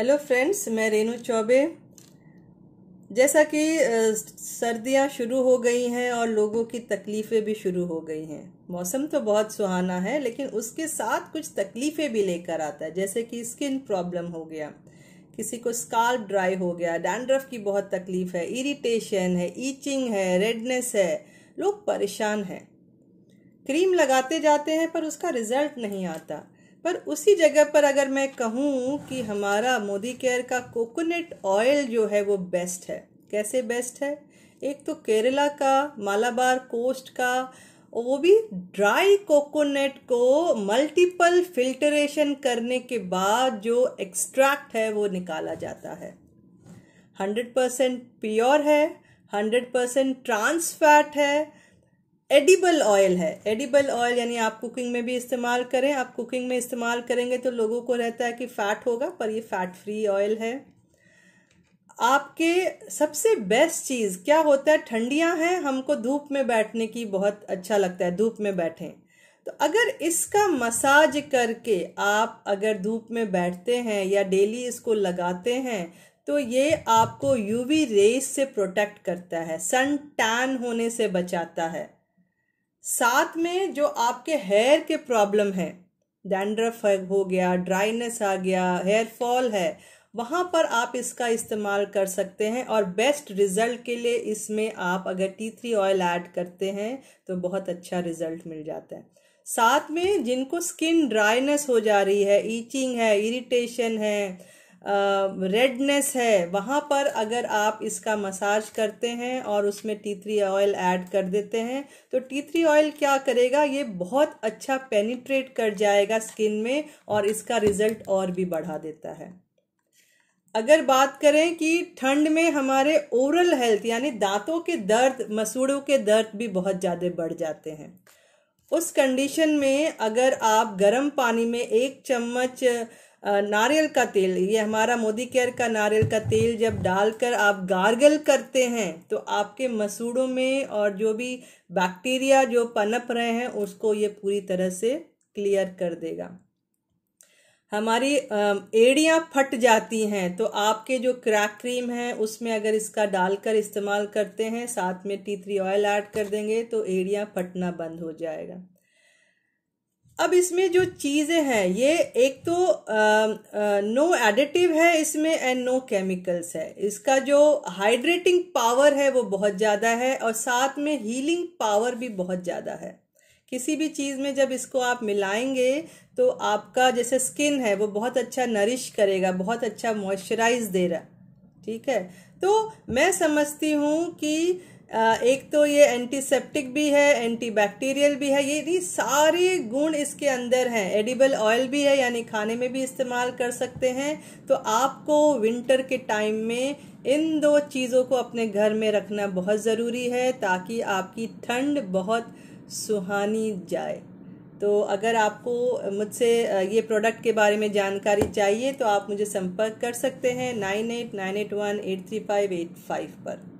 hello friends मैं रेनू चौबे जैसा कि सर्दियां शुरू हो गई हैं और लोगों की तकलीफ़ें भी शुरू हो गई हैं मौसम तो बहुत सुहाना है लेकिन उसके साथ कुछ तकलीफ़ें भी लेकर आता है जैसे कि स्किन प्रॉब्लम हो गया किसी को स्काल ड्राई हो गया डैंड्रफ की बहुत तकलीफ़ है इरिटेशन है ईचिंग है रेडनेस है लोग परेशान हैं क्रीम लगाते जाते हैं पर उसका रिजल्ट नहीं आता पर उसी जगह पर अगर मैं कहूँ कि हमारा मोदी केयर का कोकोनट ऑयल जो है वो बेस्ट है कैसे बेस्ट है एक तो केरला का मालाबार कोस्ट का और वो भी ड्राई कोकोनट को मल्टीपल फिल्टरेशन करने के बाद जो एक्सट्रैक्ट है वो निकाला जाता है हंड्रेड परसेंट प्योर है हंड्रेड परसेंट ट्रांसफैट है एडिबल ऑयल है एडिबल ऑयल यानी आप कुकिंग में भी इस्तेमाल करें आप कुकिंग में इस्तेमाल करेंगे तो लोगों को रहता है कि फ़ैट होगा पर ये फ़ैट फ्री ऑयल है आपके सबसे बेस्ट चीज़ क्या होता है ठंडियाँ हैं हमको धूप में बैठने की बहुत अच्छा लगता है धूप में बैठें तो अगर इसका मसाज करके आप अगर धूप में बैठते हैं या डेली इसको लगाते हैं तो ये आपको यूवी रेस से प्रोटेक्ट करता है सन टैन होने से बचाता है साथ में जो आपके हेयर के प्रॉब्लम है डैंड्रफ हो गया ड्राइनेस आ गया हेयर फॉल है वहाँ पर आप इसका इस्तेमाल कर सकते हैं और बेस्ट रिज़ल्ट के लिए इसमें आप अगर टी थ्री ऑयल ऐड करते हैं तो बहुत अच्छा रिज़ल्ट मिल जाता है साथ में जिनको स्किन ड्राइनेस हो जा रही है ईचिंग है इरिटेशन है रेडनेस है वहाँ पर अगर आप इसका मसाज करते हैं और उसमें टीथरी ऑयल ऐड कर देते हैं तो टीथरी ऑयल क्या करेगा ये बहुत अच्छा पेनिट्रेट कर जाएगा स्किन में और इसका रिजल्ट और भी बढ़ा देता है अगर बात करें कि ठंड में हमारे ओरल हेल्थ यानी दांतों के दर्द मसूड़ों के दर्द भी बहुत ज़्यादा बढ़ जाते हैं उस कंडीशन में अगर आप गर्म पानी में एक चम्मच नारियल का तेल ये हमारा मोदी केयर का नारियल का तेल जब डालकर आप गार्गल करते हैं तो आपके मसूड़ों में और जो भी बैक्टीरिया जो पनप रहे हैं उसको ये पूरी तरह से क्लियर कर देगा हमारी एड़ियाँ फट जाती हैं तो आपके जो क्रैक क्रीम है उसमें अगर इसका डालकर इस्तेमाल करते हैं साथ में टी थ्री ऑयल ऐड कर देंगे तो एड़ियाँ फटना बंद हो जाएगा अब इसमें जो चीज़ें हैं ये एक तो नो एडिटिव है इसमें एंड नो केमिकल्स है इसका जो हाइड्रेटिंग पावर है वो बहुत ज़्यादा है और साथ में हीलिंग पावर भी बहुत ज़्यादा है किसी भी चीज़ में जब इसको आप मिलाएंगे तो आपका जैसे स्किन है वो बहुत अच्छा नरिश करेगा बहुत अच्छा मॉइस्चराइज दे रहा ठीक है तो मैं समझती हूँ कि एक तो ये एंटीसेप्टिक भी है एंटीबैक्टीरियल भी है ये सारे गुण इसके अंदर हैं एडिबल ऑयल भी है यानी खाने में भी इस्तेमाल कर सकते हैं तो आपको विंटर के टाइम में इन दो चीज़ों को अपने घर में रखना बहुत ज़रूरी है ताकि आपकी ठंड बहुत सुहानी जाए तो अगर आपको मुझसे ये प्रोडक्ट के बारे में जानकारी चाहिए तो आप मुझे संपर्क कर सकते हैं nine eight nine eight one eight three five eight five पर